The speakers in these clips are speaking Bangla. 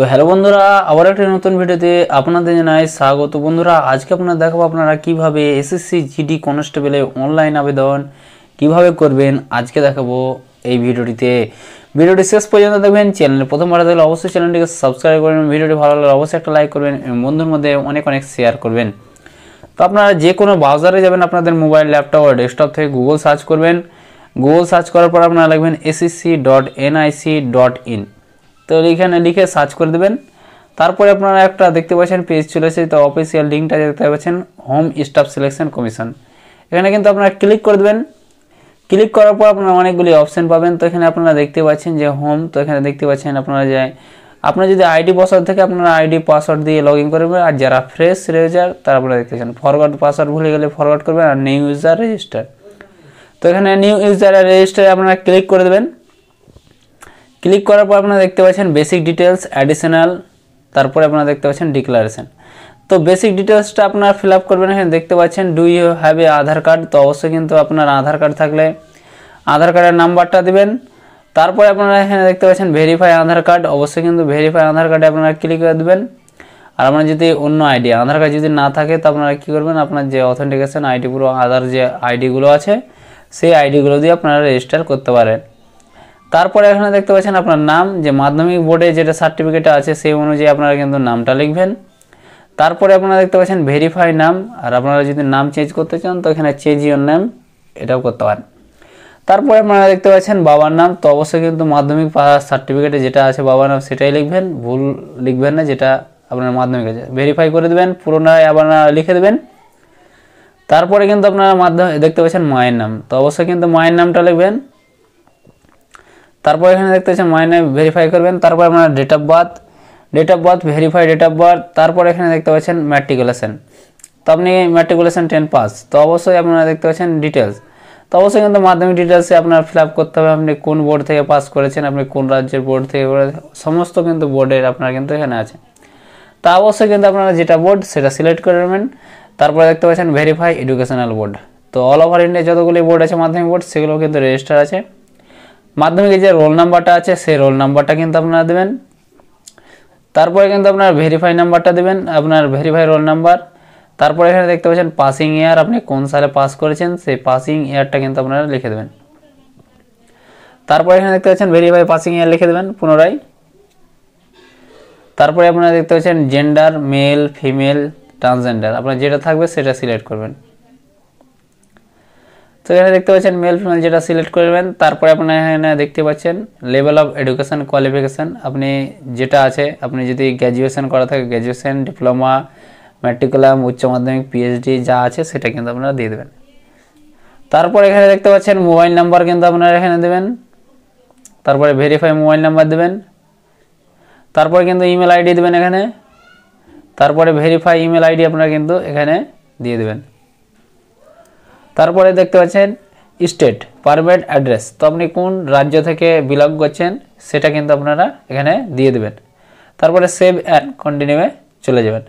তো হ্যালো বন্ধুরা আবার একটা নতুন ভিডিওতে আপনাদের জানাই স্বাগত বন্ধুরা আজকে আপনারা দেখাবো আপনারা কিভাবে এসএসসি জিডি কনস্টেবলে অনলাইন আবেদন কিভাবে করবেন আজকে দেখাবো এই ভিডিওটিতে ভিডিওটি শেষ পর্যন্ত দেখবেন চ্যানেলে প্রথমবার দেখলে অবশ্যই চ্যানেলটিকে সাবস্ক্রাইব করবেন ভিডিওটি ভালো লাগলে অবশ্যই একটা লাইক করবেন এবং বন্ধুর মধ্যে অনেক অনেক শেয়ার করবেন তো আপনারা যে কোনো ব্রাউজারে যাবেন আপনাদের মোবাইল ল্যাপটপ আর ডেস্কটপ থেকে গুগল সার্চ করবেন গুগল সার্চ করার পর আপনারা লিখবেন SSC dot NIC dot in তো এখানে লিখে সার্চ করে দেবেন তারপরে আপনারা একটা দেখতে পাচ্ছেন পেজ চলে এসেছে তো অফিসিয়াল লিঙ্কটা দেখতে পাচ্ছেন হোম স্টাফ সিলেকশন কমিশন এখানে কিন্তু আপনারা ক্লিক করে দেবেন ক্লিক করার পর আপনারা অনেকগুলি অপশান পাবেন তো এখানে আপনারা দেখতে পাচ্ছেন যে হোম তো এখানে দেখতে পাচ্ছেন আপনারা যে আপনার যদি আইডি পাসওয়ার্ড থাকে আপনারা আইডি পাসওয়ার্ড দিয়ে লগ ইন করবেন আর যারা ফ্রেশ রেজার তারা আপনারা দেখতে পাচ্ছেন ফরওয়ার্ড পাসওয়ার্ড ভুলে গেলে ফরওয়ার্ড করবেন আর নিউ ইউজার রেজিস্টার তো এখানে নিউ ইউজার রেজিস্টার আপনারা ক্লিক করে দেবেন ক্লিক করার পর আপনারা দেখতে পাচ্ছেন বেসিক ডিটেলস অ্যাডিশনাল তারপরে আপনারা দেখতে পাচ্ছেন ডিক্লারেশন তো বেসিক ডিটেলসটা আপনারা ফিল আপ করবেন এখানে দেখতে পাচ্ছেন do you have a Aadhaar card তো অবশ্যই কিন্তু আপনার আধার কার্ড থাকলে আধার কার্ডের নাম্বারটা দেবেন তারপরে আপনারা এখানে দেখতে পাচ্ছেন ভেরিফাই আধার কার্ড অবশ্যই কিন্তু ভেরিফাই আধার কার্ডে আপনারা ক্লিক করে দেবেন আর আপনার যদি অন্য আইডি আধার কার্ড যদি না থাকে তো আপনারা কী করবেন আপনার যে অথেন্টিকেশন পুরো আধার যে আইডিগুলো আছে সেই আইডিগুলো দিয়ে আপনারা রেজিস্টার করতে পারেন তারপরে এখানে দেখতে পাচ্ছেন আপনার নাম যে মাধ্যমিক বোর্ডে যেটা সার্টিফিকেট আছে সেই অনুযায়ী আপনারা কিন্তু নামটা লিখবেন তারপরে আপনারা দেখতে পাচ্ছেন ভেরিফাই নাম আর আপনারা যদি নাম চেঞ্জ করতে চান তো এখানে চেঞ্জ ইউর নাম এটাও করতে পারেন তারপরে আপনারা দেখতে পাচ্ছেন বাবার নাম তো অবশ্যই কিন্তু মাধ্যমিক পাস সার্টিফিকেটে যেটা আছে বাবার নাম সেটাই লিখবেন ভুল লিখবেন না যেটা আপনার মাধ্যমিক আছে ভেরিফাই করে দেবেন পুরোনায় আপনারা লিখে দেবেন তারপরে কিন্তু আপনারা মাধ্যমে দেখতে পাচ্ছেন মায়ের নাম তো অবশ্যই কিন্তু মায়ের নামটা লিখবেন তারপর এখানে দেখতে পাচ্ছেন মাইনে ভেরিফাই করবেন তারপর আপনার date of birth date of birth verify date of birth তারপর এখানে দেখতে পাচ্ছেন ম্যাট্রিকুলেশন তো আপনি ম্যাট্রিকুলেশন টেন পাস তো অবশ্যই আপনারা দেখতে পাচ্ছেন ডিটেলস তো অবশ্যই কিন্তু মাধ্যমিক ডিটেলসে আপনার ফিল করতে হবে আপনি কোন বোর্ড থেকে পাস করেছেন আপনি কোন রাজ্যের বোর্ড থেকে সমস্ত কিন্তু বোর্ডের আপনার কিন্তু এখানে আছে তা অবশ্যই কিন্তু আপনারা যেটা বোর্ড সেটা সিলেক্ট করে নেবেন তারপরে দেখতে পাচ্ছেন ভেরিফাই এডুকেশনাল বোর্ড তো অল ওভার ইন্ডিয়া যতগুলি বোর্ড আছে মাধ্যমিক বোর্ড সেগুলো কিন্তু রেজিস্টার আছে মাধ্যমিকে যে রোল নাম্বারটা আছে সেই রোল নাম্বারটা কিন্তু আপনারা দেবেন তারপরে কিন্তু আপনার ভেরিফাই নাম্বারটা দেবেন আপনার ভেরিফাই রোল নাম্বার তারপরে এখানে দেখতে পাচ্ছেন পাসিং ইয়ার আপনি কোন সালে পাস করেছেন সেই পাসিং ইয়ারটা কিন্তু আপনারা লিখে দেবেন তারপরে এখানে দেখতে পাচ্ছেন ভেরিফাই পাসিং ইয়ার লিখে দেবেন পুনরায় তারপরে আপনারা দেখতে পাচ্ছেন জেন্ডার মেল ফিমেল ট্রান্সজেন্ডার আপনার যেটা থাকবে সেটা সিলেক্ট করবেন তো এখানে দেখতে পাচ্ছেন মেল ফিমেল যেটা সিলেক্ট করবেন তারপরে আপনার এখানে দেখতে পাচ্ছেন লেভেল অফ এডুকেশন কোয়ালিফিকেশান আপনি যেটা আছে আপনি যদি গ্র্যাজুয়েশান করা থাকে গ্র্যাজুয়েশান ডিপ্লোমা ম্যাট্রিকুলাম উচ্চ মাধ্যমিক পিএইচডি যা আছে সেটা কিন্তু আপনারা দিয়ে দেবেন তারপর এখানে দেখতে পাচ্ছেন মোবাইল নাম্বার কিন্তু আপনারা এখানে দেবেন তারপরে ভেরিফাই মোবাইল নাম্বার দেবেন তারপরে কিন্তু ইমেল আইডি দেবেন এখানে তারপরে ভেরিফাই ইমেল আইডি আপনারা কিন্তু এখানে দিয়ে দেবেন তারপরে দেখতে পাচ্ছেন স্টেট পারমিট অ্যাড্রেস তো আপনি কোন রাজ্য থেকে বিলং করছেন সেটা কিন্তু আপনারা এখানে দিয়ে দেবেন তারপরে সেভ অ্যান্ড কন্টিনিউয়ে চলে যাবেন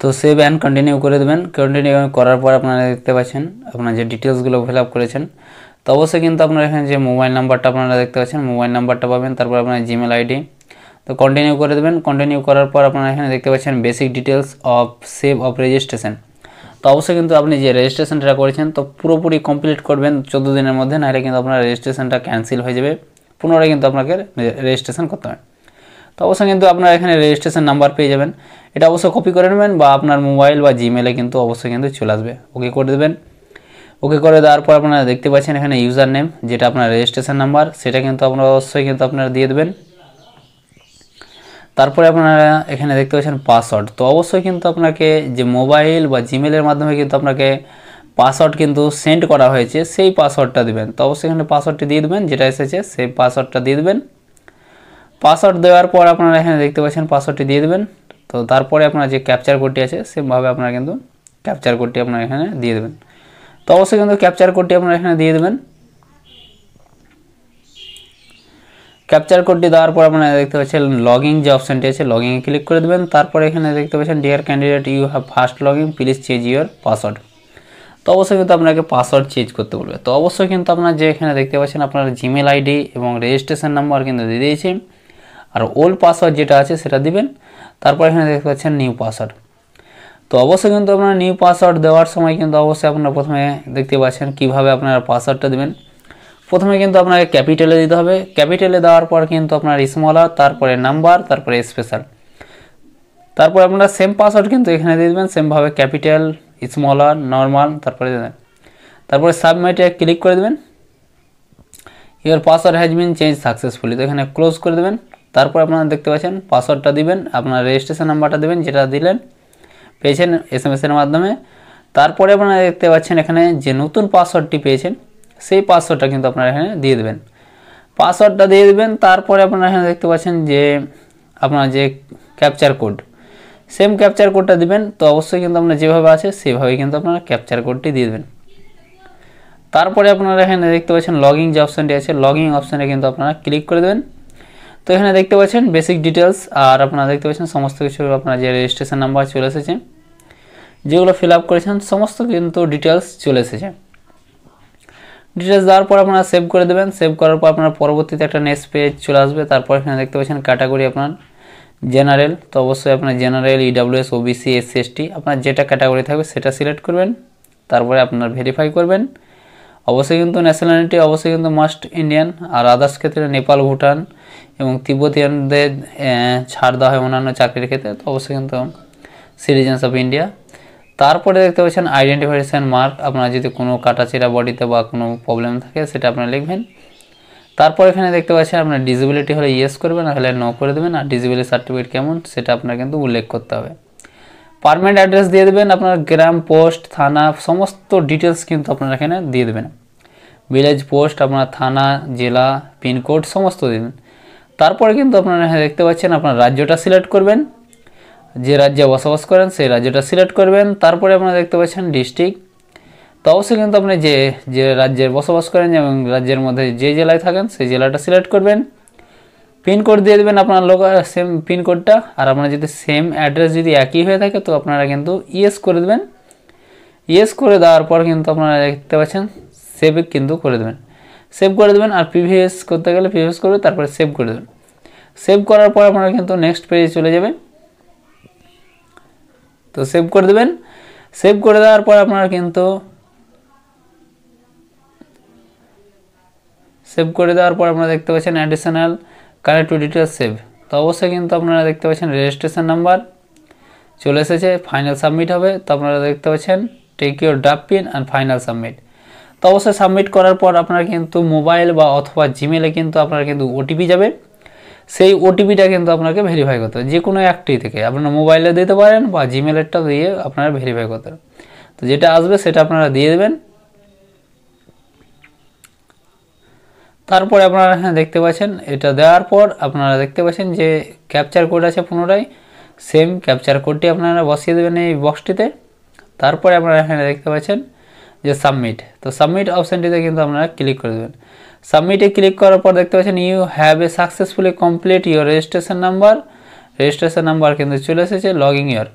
তো সেভ অ্যান্ড কন্টিনিউ করে দেবেন কন্টিনিউ করার পর আপনারা দেখতে পাচ্ছেন আপনার যে ডিটেলসগুলো ফিল আপ করেছেন তো অবশ্যই কিন্তু আপনার এখানে যে মোবাইল নাম্বারটা আপনারা দেখতে পাচ্ছেন মোবাইল নাম্বারটা পাবেন তারপর আপনার জিমেল আইডি তো কন্টিনিউ করে দেবেন কন্টিনিউ করার পর আপনারা এখানে দেখতে পাচ্ছেন basic details of save of registration তো অবশ্যই কিন্তু আপনি যে রেজিস্ট্রেশনটা করেছেন তো পুরোপুরি কমপ্লিট করবেন চোদ্দো দিনের মধ্যে নাহলে কিন্তু আপনার রেজিস্ট্রেশনটা ক্যান্সেল হয়ে যাবে পুনরায় কিন্তু আপনাকে রেজিস্ট্রেশন করতে হবে তো অবশ্যই কিন্তু আপনার এখানে রেজিস্ট্রেশন নাম্বার পেয়ে যাবেন এটা অবশ্যই কপি করে নেবেন বা আপনার মোবাইল বা জিমেলে কিন্তু অবশ্যই কিন্তু চলে আসবে ওকে করে দেবেন ওকে করে দেওয়ার পর আপনারা দেখতে পাচ্ছেন এখানে ইউজার নেম যেটা আপনার রেজিস্ট্রেশন নাম্বার সেটা কিন্তু আপনারা অবশ্যই কিন্তু আপনারা দিয়ে দেবেন তারপরে আপনারা এখানে দেখতে পাচ্ছেন পাসওয়ার্ড তো অবশ্যই কিন্তু আপনাকে যে মোবাইল বা জিমেলের মাধ্যমে কিন্তু আপনাকে পাসওয়ার্ড কিন্তু সেন্ড করা হয়েছে সেই পাসওয়ার্ডটা দেবেন তো অবশ্যই এখানে পাসওয়ার্ডটি দিয়ে দেবেন যেটা এসেছে সেই পাসওয়ার্ডটা দিয়ে দেবেন পাসওয়ার্ড দেওয়ার পর আপনারা এখানে দেখতে পাচ্ছেন পাসওয়ার্ডটি দিয়ে দেবেন তো তারপরে আপনার যে ক্যাপচার কোডটি আছে সেমভাবে আপনারা কিন্তু ক্যাপচার কোডটি আপনারা এখানে দিয়ে দেবেন তো অবশ্যই কিন্তু ক্যাপচার কোডটি আপনারা এখানে দিয়ে দেবেন ক্যাপচার কোডটি দেওয়ার পর আপনারা দেখতে পাচ্ছেন লগিং যে অপশানটি আছে লগিংয়ে ক্লিক করে দেবেন তারপরে এখানে দেখতে পাচ্ছেন dear candidate you have first logging please change your password তো অবশ্যই কিন্তু আপনাকে পাসওয়ার্ড চেঞ্জ করতে বলবে তো অবশ্যই কিন্তু আপনার যে এখানে দেখতে পাচ্ছেন আপনার জিমেল আইডি এবং রেজিস্ট্রেশন নাম্বার কিন্তু দিয়ে দিয়েছেন আর ওল্ড পাসওয়ার্ড যেটা আছে সেটা দিবেন তারপর এখানে দেখতে পাচ্ছেন নিউ পাসওয়ার্ড তো অবশ্যই কিন্তু আপনার নিউ পাসওয়ার্ড দেওয়ার সময় কিন্তু অবশ্যই আপনারা প্রথমে দেখতে পাচ্ছেন কীভাবে আপনারা পাসওয়ার্ডটা দেবেন প্রথমে কিন্তু আপনাকে ক্যাপিটালে দিতে হবে ক্যাপিটালে দেওয়ার পর কিন্তু আপনার স্মলার তারপরে নাম্বার তারপরে স্পেশাল তারপরে আপনারা সেম পাসওয়ার্ড কিন্তু এখানে দিয়ে দেবেন সেমভাবে ক্যাপিটাল স্মলার নর্মাল তারপরে দেবেন তারপরে সাবমিটে ক্লিক করে দেবেন your password has been change successfully তো এখানে ক্লোজ করে দেবেন তারপর আপনারা দেখতে পাচ্ছেন পাসওয়ার্ডটা দিবেন আপনার রেজিস্ট্রেশন নাম্বারটা দেবেন যেটা দিলেন পেয়েছেন এস এম এসের মাধ্যমে তারপরে আপনারা দেখতে পাচ্ছেন এখানে যে নতুন পাসওয়ার্ডটি পেয়েছেন সেই পাসওয়ার্ডটা কিন্তু আপনারা এখানে দিয়ে দেবেন পাসওয়ার্ডটা দিয়ে দেবেন তারপরে আপনারা এখানে দেখতে পাচ্ছেন যে আপনার যে ক্যাপচার কোড সেম ক্যাপচার কোডটা দিবেন তো অবশ্যই কিন্তু আপনার যেভাবে আছে সেভাবেই কিন্তু আপনারা ক্যাপচার কোডটি দিয়ে দেবেন তারপরে আপনারা এখানে দেখতে পাচ্ছেন লগিং যে অপশানটি আছে লগিং অপশানে কিন্তু আপনারা ক্লিক করে দেবেন তো এখানে দেখতে পাচ্ছেন বেসিক ডিটেলস আর আপনারা দেখতে পাচ্ছেন সমস্ত কিছু আপনার যে রেজিস্ট্রেশন নাম্বার চলে এসেছে যেগুলো ফিল আপ করেছেন সমস্ত কিন্তু ডিটেলস চলে এসেছে ডিটেলস দেওয়ার পর আপনারা সেভ করে দেবেন সেভ করার পর আপনার পরবর্তীতে একটা নেক্সট পেজ চলে আসবে তারপর এখানে দেখতে পাচ্ছেন ক্যাটাগরি আপনার জেনারেল তো অবশ্যই আপনার general EWS OBC SC ST আপনার যেটা ক্যাটাগরি থাকবে সেটা সিলেক্ট করবেন তারপরে আপনার ভেরিফাই করবেন অবশ্যই কিন্তু ন্যাশনালিটি অবশ্যই কিন্তু মাস্ট ইন্ডিয়ান আর আদার্স ক্ষেত্রে নেপাল ভুটান এবং তিব্বতিয়ানদের ছাড় দেওয়া হয় অন্যান্য চাকরির ক্ষেত্রে তো অবশ্যই কিন্তু সিটিজেন্স অফ ইন্ডিয়া তারপরে দেখতে পাচ্ছেন আইডেন্টিফিকেশান মার্ক আপনার যদি কোনো কাটাচিরা বডিতে বা কোনো প্রবলেম থাকে সেটা আপনারা লিখবেন তারপর এখানে দেখতে পাচ্ছেন আপনার ডিজিবিলিটি হলে ইয়েস করবেন না হলে নো করে দেবেন আর ডিজিবিলিটি সার্টিফিকেট কেমন সেটা আপনার কিন্তু উল্লেখ করতে হবে পারমানেন্ট অ্যাড্রেস দিয়ে দেবেন আপনার গ্রাম পোস্ট থানা সমস্ত ডিটেলস কিন্তু আপনারা এখানে দিয়ে দেবেন ভিলেজ পোস্ট আপনার থানা জেলা পিনকোড সমস্ত দেবেন তারপরে কিন্তু আপনারা দেখতে পাচ্ছেন আপনার রাজ্যটা সিলেক্ট করবেন যে রাজ্যে বসবাস করেন সেই রাজ্যটা সিলেক্ট করবেন তারপরে আপনারা দেখতে পাচ্ছেন ডিস্ট্রিক্ট তো অবশ্যই কিন্তু আপনি যে যে রাজ্যে বসবাস করেন এবং রাজ্যের মধ্যে যে জেলায় থাকেন সেই জেলাটা সিলেক্ট করবেন পিনকোড দিয়ে দেবেন আপনার লোক সেম পিনকোডটা আর আপনার যদি সেম অ্যাড্রেস যদি একই হয়ে থাকে তো আপনারা কিন্তু ইয়েস করে দেবেন ইয়েস করে দেওয়ার পর কিন্তু আপনারা দেখতে পাচ্ছেন সেভ কিন্তু করে দেবেন সেভ করে দেবেন আর প্রিভিএস করতে গেলে প্রিভিএস করবে তারপরে সেভ করে দেবেন সেভ করার পর আপনারা কিন্তু নেক্সট পেজে চলে যাবেন তো সেভ করে দেবেন সেভ করে দেওয়ার পর আপনার কিন্তু সেভ করে দেওয়ার পর আপনারা দেখতে পাচ্ছেন additional connect to details save তো অবশ্যই কিন্তু আপনারা দেখতে পাচ্ছেন রেজিস্ট্রেশন নাম্বার চলে এসেছে ফাইনাল সাবমিট হবে তো আপনারা দেখতে পাচ্ছেন take your dub pin and final submit তো অবশ্যই সাবমিট করার পর আপনার কিন্তু মোবাইল বা অথবা জিমেলে কিন্তু আপনার কিন্তু ওটিপি যাবে সেই ওটিপিটা কিন্তু আপনাকে ভেরিফাই করতে হবে যে কোনো একটি থেকে আপনারা মোবাইলে দিতে পারেন বা জিমেলেরটা দিয়ে আপনারা ভেরিফাই করতে পারেন তো যেটা আসবে সেটা আপনারা দিয়ে দেবেন তারপরে আপনারা হ্যাঁ দেখতে পাচ্ছেন এটা দেওয়ার পর আপনারা দেখতে পাচ্ছেন যে ক্যাপচার কোড আছে পুনরায় সেম ক্যাপচার কোডটি আপনারা বসিয়ে দেবেন এই বক্সটিতে তারপরে আপনারা এখানে দেখতে পাচ্ছেন যে সাবমিট তো সাবমিট অপশানটিতে কিন্তু আপনারা ক্লিক করে দেবেন সাবমিটে ক্লিক করার পর দেখতে পাচ্ছেন you have a successfully complete your registration number registration number কিন্তু চলে এসেছে লগ ইন ইয়ার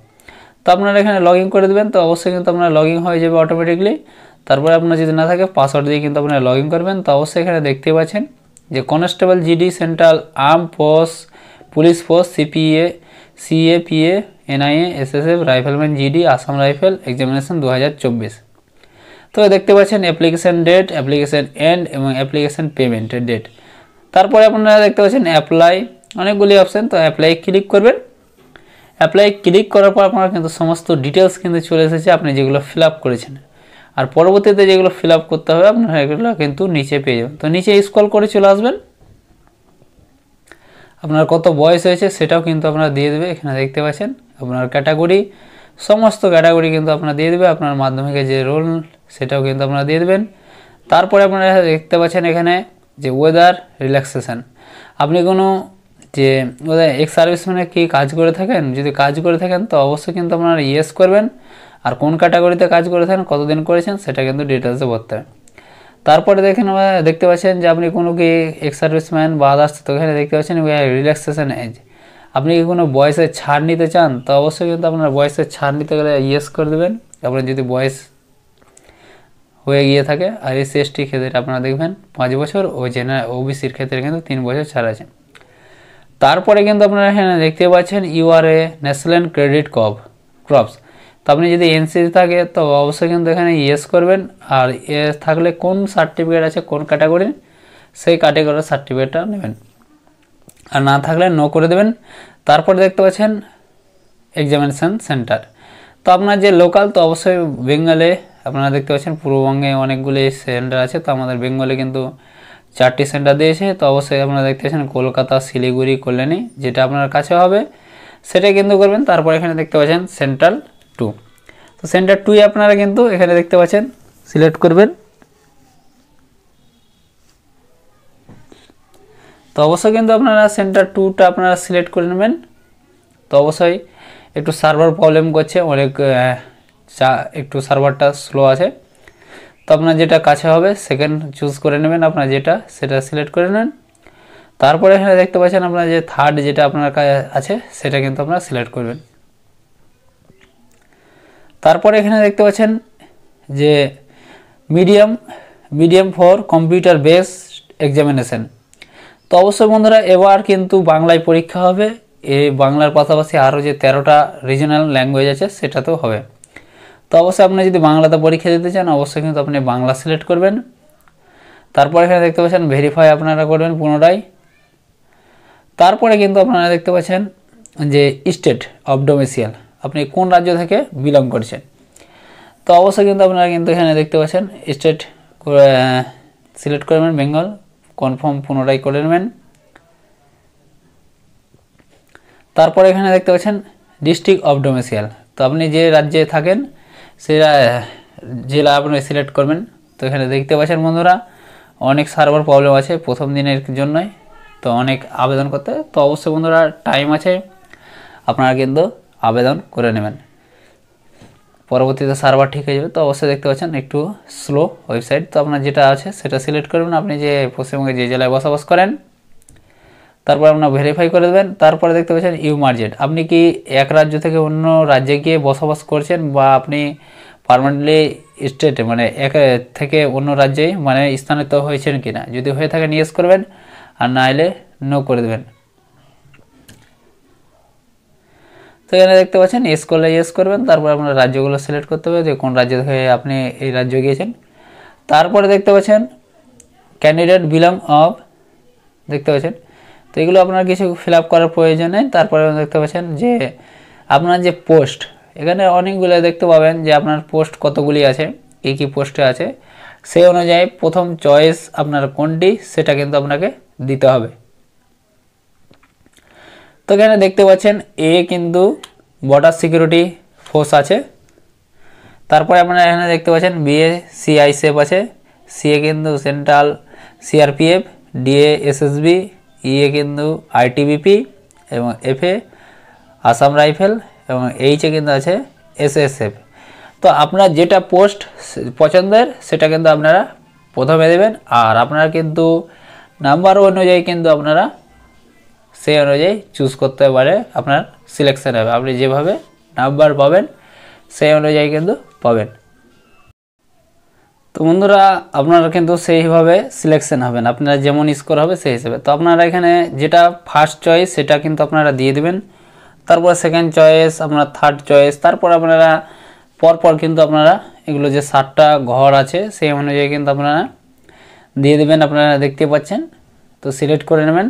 তো আপনারা এখানে লগ ইন করে দেবেন তো অবশ্যই কিন্তু আপনার লগ ইন হয়ে যাবে অটোমেটিকলি তারপরে আপনার যদি না থাকে পাসওয়ার্ড দিয়ে কিন্তু আপনারা লগ ইন করবেন তো অবশ্যই এখানে দেখতে পাচ্ছেন যে constable GD central arm force police force CPA CAPA NIA SSF rifleman GD Assam rifle examination দু হাজার চব্বিশ তো দেখতে পাচ্ছেন অ্যাপ্লিকেশান ডেট অ্যাপ্লিকেশান এন্ড এবং অ্যাপ্লিকেশান পেমেন্টের ডেট তারপরে আপনারা দেখতে পাচ্ছেন অ্যাপ্লাই অনেকগুলি অপশান তো অ্যাপ্লাই ক্লিক করবেন অ্যাপ্লাই ক্লিক করার পর আপনার কিন্তু সমস্ত ডিটেলস কিন্তু চলে এসেছে আপনি যেগুলো ফিল করেছেন আর পরবর্তীতে যেগুলো ফিল করতে হবে আপনারা এগুলো কিন্তু নিচে পেয়ে যাবেন তো নিচে স্ক্রল করে চলে আসবেন আপনার কত বয়স হয়েছে সেটাও কিন্তু আপনারা দিয়ে দেবে এখানে দেখতে পাচ্ছেন আপনার ক্যাটাগরি সমস্ত ক্যাটাগরি কিন্তু আপনারা দিয়ে দেবে আপনার মাধ্যমিকে যে রোল সেটাও কিন্তু আপনারা দিয়ে দেবেন তারপরে আপনারা দেখতে পাচ্ছেন এখানে যে ওয়েদার রিল্যাক্সেশান আপনি কোনো যে এক্স সার্ভিসম্যানে কি কাজ করে থাকেন যদি কাজ করে থাকেন তো অবশ্যই কিন্তু আপনারা ইয়েস করবেন আর কোন ক্যাটাগরিতে কাজ করে থাকেন কতদিন করেছেন সেটা কিন্তু ডিটেলসে বলতে হবে তারপরে দেখেন দেখতে পাচ্ছেন যে আপনি কোনো কি এক্স সার্ভিসম্যান বা আদার্স তো এখানে দেখতে পাচ্ছেন রিল্যাক্সেশান এজ আপনি কি কোনো বয়সের ছাড় নিতে চান তো অবশ্যই কিন্তু আপনার বয়সের ছাড় নিতে গেলে ইয়েস করে দেবেন আপনার যদি বয়স হয়ে গিয়ে থাকে আর এসসি এসটি ক্ষেত্রে আপনারা দেখবেন পাঁচ বছর ও জেনারেল ওবিসির ক্ষেত্রে কিন্তু তিন বছর ছাড় আছে তারপরে কিন্তু আপনারা হ্যাঁ দেখতে পাচ্ছেন URA national credit cop crops তো আপনি যদি এনসি থাকে তো অবশ্যই কিন্তু এখানে ইয়েস করবেন আর ইয়েস থাকলে কোন সার্টিফিকেট আছে কোন ক্যাটাগরির সেই ক্যাটাগরির সার্টিফিকেটটা নেবেন আর না থাকলে নো করে দেবেন তারপরে দেখতে পাচ্ছেন এক্সামিনেশান সেন্টার তো আপনার যে লোকাল তো অবশ্যই বেঙ্গলে আপনারা দেখতে পাচ্ছেন পূর্ববঙ্গে অনেকগুলি সেন্টার আছে তো আমাদের বেঙ্গলে কিন্তু চারটি সেন্টার দিয়েছে তো অবশ্যই আপনারা দেখতে পাচ্ছেন কলকাতা শিলিগুড়ি কল্যাণী যেটা আপনার কাছে হবে সেটা কিন্তু করবেন তারপর এখানে দেখতে পাচ্ছেন সেন্ট্রাল টু তো সেন্টার টুই আপনারা কিন্তু এখানে দেখতে পাচ্ছেন সিলেক্ট করবেন তো অবশ্যই কিন্তু আপনারা সেন্টার টুটা আপনারা সিলেক্ট করে নেবেন তো অবশ্যই একটু সার্ভার প্রবলেম করছে অনেক যা একটু সার্ভারটা স্লো আছে তো আপনার যেটা কাছে হবে সেকেন্ড চুজ করে নেবেন আপনার যেটা সেটা সিলেক্ট করে নেন তারপরে এখানে দেখতে পাচ্ছেন আপনার যে থার্ড যেটা আপনার কাছে আছে সেটা কিন্তু আপনারা সিলেক্ট করবেন তারপরে এখানে দেখতে পাচ্ছেন যে medium medium for computer base examination তো অবশ্যই বন্ধুরা এবার কিন্তু বাংলায় পরীক্ষা হবে এ বাংলার পাশাপাশি আরও যে তেরোটা রিজনাল ল্যাঙ্গুয়েজ আছে সেটাতেও হবে তো অবশ্যই আপনি যদি বাংলাতে পরীক্ষা দিতে চান অবশ্যই কিন্তু আপনি বাংলা সিলেক্ট করবেন তারপর এখানে দেখতে পাচ্ছেন ভেরিফাই আপনারা করবেন পুনরায় তারপরে কিন্তু আপনারা দেখতে পাচ্ছেন যে স্টেট অফ ডোমেসিয়াল আপনি কোন রাজ্য থেকে বিলং করছেন তো অবশ্যই কিন্তু আপনারা কিন্তু এখানে দেখতে পাচ্ছেন স্টেট সিলেক্ট করবেন বেঙ্গল কনফার্ম পুনরায় করে নেবেন তারপরে এখানে দেখতে পাচ্ছেন ডিস্ট্রিক্ট অফ ডোমেসিয়াল তো আপনি যে রাজ্যে থাকেন সেটা জেলা আপনি সিলেক্ট করবেন তো এখানে দেখতে পাচ্ছেন বন্ধুরা অনেক সার্ভার প্রবলেম আছে প্রথম দিনের জন্যই তো অনেক আবেদন করতে তো অবশ্যই বন্ধুরা টাইম আছে আপনারা কিন্তু আবেদন করে নেবেন পরবর্তীতে সার্ভার ঠিক হয়ে যাবে তো অবশ্যই দেখতে পাচ্ছেন একটু স্লো ওয়েবসাইট তো আপনার যেটা আছে সেটা সিলেক্ট করবেন আপনি যে পশ্চিমবঙ্গে যে জেলায় বসবাস করেন তারপর আপনার ভেরিফাই করে দেবেন তারপরে দেখতে পাচ্ছেন ইউ মার্জেন্ট আপনি কি এক রাজ্য থেকে অন্য রাজ্যে গিয়ে বসবাস করছেন বা আপনি পারমানেন্টলি স্টেটে মানে এক থেকে অন্য রাজ্যে মানে স্থানিত হয়েছেন কি না যদি হয়ে থাকে ইয়েস করবেন আর না এলে নো করে দেবেন তো এখানে দেখতে পাচ্ছেন ইয়েস করলে ইয়েস করবেন তারপর আপনার রাজ্যগুলো সিলেক্ট করতে হবে যে কোন রাজ্য থেকে আপনি এই রাজ্যে গিয়েছেন তারপরে দেখতে পাচ্ছেন ক্যান্ডিডেট বিলং অফ দেখতে পাচ্ছেন তো এগুলো আপনার কিছু ফিল আপ করার প্রয়োজনে তারপরে দেখতে পাচ্ছেন যে আপনার যে পোস্ট এখানে অনেকগুলো দেখতে পাবেন যে আপনার পোস্ট কতগুলি আছে কী কী পোস্টে আছে সেই অনুযায়ী প্রথম চয়েস আপনার কোনটি সেটা কিন্তু আপনাকে দিতে হবে তো এখানে দেখতে পাচ্ছেন এ কিন্তু বর্ডার সিকিউরিটি ফোর্স আছে তারপরে আপনারা এখানে দেখতে পাচ্ছেন বিএ সিআইসিএফ আছে সিএ কিন্তু সেন্ট্রাল সিআরপিএফ ডিএ এসএসবি ইয়ে কিন্তু আইটিবিপি এবং এফে আসাম রাইফেল এবং এইচে কিন্তু আছে এসএসএফ তো আপনার যেটা পোস্ট পছন্দের সেটা কিন্তু আপনারা প্রথমে দেবেন আর আপনারা কিন্তু নাম্বার অনুযায়ী কিন্তু আপনারা সেই অনুযায়ী চুজ করতে পারে আপনার সিলেকশান হবে আপনি যেভাবে নাম্বার পাবেন সেই অনুযায়ী কিন্তু পাবেন তো বন্ধুরা আপনারা কিন্তু সেইভাবে সিলেকশন হবেন আপনারা যেমন স্কোর হবে সেই হিসেবে তো আপনারা এখানে যেটা ফার্স্ট চয়েস সেটা কিন্তু আপনারা দিয়ে দেবেন তারপর সেকেন্ড চয়েস আপনার থার্ড চয়েস তারপর আপনারা পরপর কিন্তু আপনারা এগুলো যে সাতটা ঘর আছে সেই অনুযায়ী কিন্তু আপনারা দিয়ে দেবেন আপনারা দেখতে পাচ্ছেন তো সিলেক্ট করে নেবেন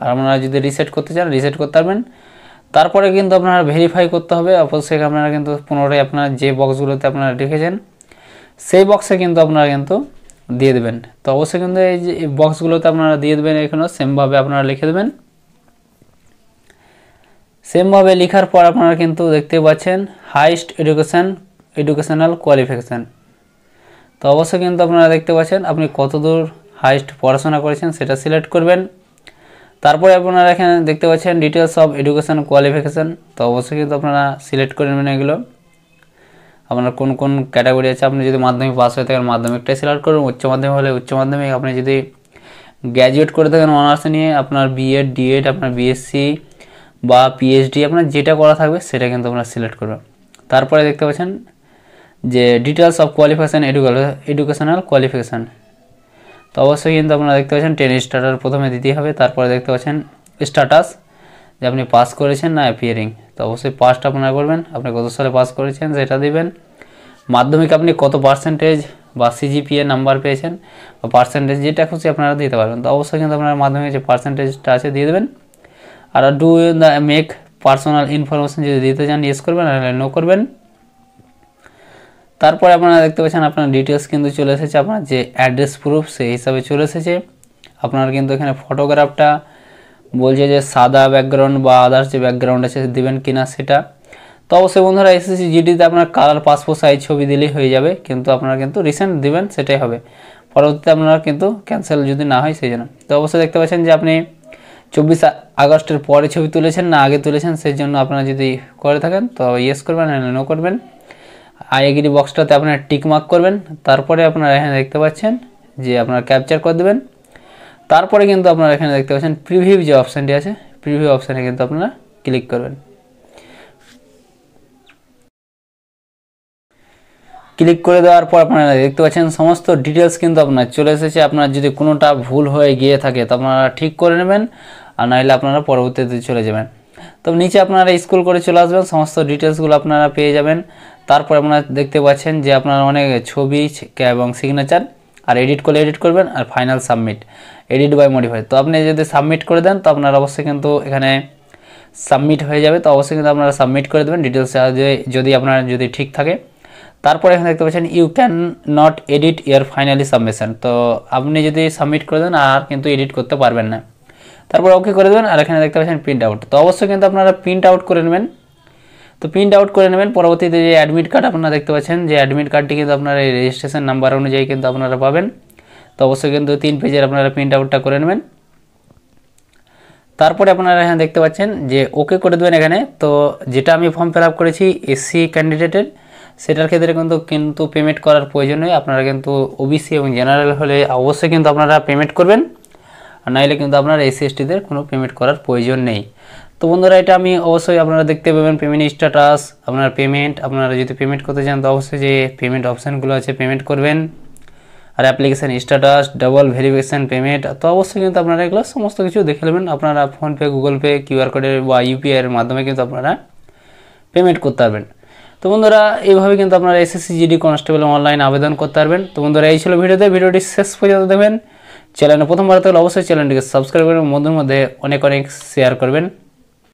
আর আপনারা যদি রিসেট করতে চান রিসেট করতে পারবেন তারপরে কিন্তু আপনারা ভেরিফাই করতে হবে অবশ্যই আপনারা কিন্তু পুনরায় আপনারা যে বক্সগুলোতে আপনারা রেখেছেন সেই বক্সে কিন্তু আপনারা কিন্তু দিয়ে দেবেন তো অবশ্যই কিন্তু এই যে বক্সগুলোতে আপনারা দিয়ে দেবেন এখানেও সেমভাবে আপনারা লিখে দেবেন সেমভাবে লেখার পর আপনারা কিন্তু দেখতে পাচ্ছেন হাইস্ট এডুকেশান এডুকেশনাল কোয়ালিফিকেশান তো অবশ্যই কিন্তু আপনারা দেখতে পাচ্ছেন আপনি কত দূর হাইস্ট পড়াশোনা করেছেন সেটা সিলেক্ট করবেন তারপরে আপনারা এখানে দেখতে পাচ্ছেন ডিটেলস অফ এডুকেশান কোয়ালিফিকেশান তো অবশ্যই কিন্তু আপনারা সিলেক্ট করে নেবেন এগুলো আপনার কোন কোন ক্যাটাগরি আছে আপনি যদি মাধ্যমিক পাস হয়ে থাকেন মাধ্যমিকটাই সিলেক্ট করুন উচ্চ মাধ্যমিক হলে উচ্চ মাধ্যমিক আপনি যদি গ্র্যাজুয়েট করে থাকেন অনার্স নিয়ে আপনার বিএড ডিএড আপনার বিএসসি বা পিএইচডি আপনার যেটা করা থাকবে সেটা কিন্তু আপনার সিলেক্ট করবেন তারপরে দেখতে পাচ্ছেন যে details of qualification educational qualification তো অবশ্যই কিন্তু আপনারা দেখতে পাচ্ছেন টেন স্টার্টার প্রথমে দিতেই হবে তারপরে দেখতে পাচ্ছেন স্ট্যাটাস যে আপনি পাস করেছেন না অ্যাপিয়ারিং তো অবশ্যই পাসটা আপনারা করবেন আপনি কত সালে পাস করেছেন সেটা দিবেন মাধ্যমিক আপনি কত পার্সেন্টেজ বা সিজিপিএ নাম্বার পেয়েছেন বা পার্সেন্টেজ যেটা খুশি আপনারা দিতে পারবেন তো অবশ্যই কিন্তু আপনার মাধ্যমিক যে পার্সেন্টেজটা আছে দিয়ে দেবেন আর do the make personal information যদি দিতে চান ইয়েস করবেন আর নো করবেন তারপরে আপনারা দেখতে পাচ্ছেন আপনার ডিটেলস কিন্তু চলে এসেছে আপনার যে অ্যাড্রেস প্রুফ সেই হিসাবে চলে এসেছে আপনার কিন্তু এখানে ফটোগ্রাফটা বলছে যে সাদা ব্যাকগ্রাউন্ড বা আদার্স যে ব্যাকগ্রাউন্ড আছে দেবেন কিনা সেটা তো অবশ্যই বন্ধুরা এসএসসি জিডিতে আপনার কালার পাসপোর্ট সাইজ ছবি দিলেই হয়ে যাবে কিন্তু আপনারা কিন্তু রিসেন্ট দেবেন সেটাই হবে পরবর্তীতে আপনারা কিন্তু ক্যান্সেল যদি না হয় সেই জন্য তো অবশ্যই দেখতে পাচ্ছেন যে আপনি চব্বিশ আগস্টের পরে ছবি তুলেছেন না আগে তুলেছেন সেই জন্য আপনারা যদি করে থাকেন তো ইয়েস করবেন নো করবেন আইগিরি বক্সটাতে আপনার টিক মার্ক করবেন তারপরে আপনারা এখানে দেখতে পাচ্ছেন যে আপনারা ক্যাপচার করে দেবেন তারপরে কিন্তু আপনারা এখানে দেখতে পাচ্ছেন প্রিভিউ যে অপশানটি আছে প্রিভিউ অপশানে কিন্তু আপনারা ক্লিক করবেন ক্লিক করে দেওয়ার পর আপনারা দেখতে পাচ্ছেন সমস্ত ডিটেলস কিন্তু আপনার চলে এসেছে আপনার যদি কোনোটা ভুল হয়ে গিয়ে থাকে তো আপনারা ঠিক করে নেবেন আর নাহলে আপনারা পরবর্তীতে চলে যাবেন তো নিচে আপনারা স্কুল করে চলে আসবেন সমস্ত ডিটেলসগুলো আপনারা পেয়ে যাবেন তারপর আপনারা দেখতে পাচ্ছেন যে আপনারা অনেক ছবি এবং সিগনেচার আর এডিট করলে এডিট করবেন আর final submit edit by modify তো আপনি যদি সাবমিট করে দেন তো আপনার অবশ্যই কিন্তু এখানে সাবমিট হয়ে যাবে তো অবশ্যই কিন্তু আপনারা সাবমিট করে দেবেন ডিটেলস যদি আপনার যদি ঠিক থাকে তারপরে এখানে দেখতে পাচ্ছেন you can not edit year finally submission তো আপনি যদি সাবমিট করে দেন আর কিন্তু এডিট করতে পারবেন না তারপর ওকে করে দেবেন আর এখানে দেখতে পাচ্ছেন প্রিন্ট আউট তো অবশ্যই কিন্তু আপনারা প্রিন্ট আউট করে নেবেন তো প্রিন্ট আউট করে নেবেন পরবর্তীতে যে অ্যাডমিট কার্ড আপনারা দেখতে পাচ্ছেন যে অ্যাডমিট কার্ডটি কিন্তু আপনারা এই রেজিস্ট্রেশন নাম্বার অনুযায়ী কিন্তু আপনারা পাবেন তো অবশ্যই কিন্তু তিন পেজের আপনারা প্রিন্ট আউটটা করে নেবেন তারপরে আপনারা এখানে দেখতে পাচ্ছেন যে ওকে করে দেবেন এখানে তো যেটা আমি ফর্ম ফিল করেছি এসসি ক্যান্ডিডেটের সেটার ক্ষেত্রে কিন্তু কিন্তু পেমেন্ট করার প্রয়োজন নেই আপনারা কিন্তু ওবিসি এবং জেনারেল হলে অবশ্যই কিন্তু আপনারা পেমেন্ট করবেন আর নাইলে কিন্তু আপনার এসসি এসটিদের কোনো পেমেন্ট করার প্রয়োজন নেই তো বন্ধুরা এটা আমি অবশ্যই আপনারা দেখতে পাবেন পেমেন্ট স্ট্যাটাস আপনার পেমেন্ট আপনারা যদি পেমেন্ট করতে চান তো অবশ্যই যে পেমেন্ট অপশানগুলো আছে পেমেন্ট করবেন আর application status double verification payment তো অবশ্যই কিন্তু আপনারা এগুলো সমস্ত কিছু দেখে নেবেন আপনারা ফোনপে গুগল পে কিউআর কোডের বা ইউপিআইয়ের মাধ্যমে কিন্তু আপনারা পেমেন্ট করতে পারবেন তো বন্ধুরা এইভাবে কিন্তু আপনারা এসএসসি জিডি কনস্টেবল অনলাইন আবেদন করতে পারবেন তো বন্ধুরা এই ছিল ভিডিওতে ভিডিওটি শেষ পর্যন্ত দেবেন চ্যানেলে প্রথমবার থাকলে অবশ্যই চ্যানেলটিকে সাবস্ক্রাইব করবেন বন্ধুর মধ্যে অনেক অনেক শেয়ার করবেন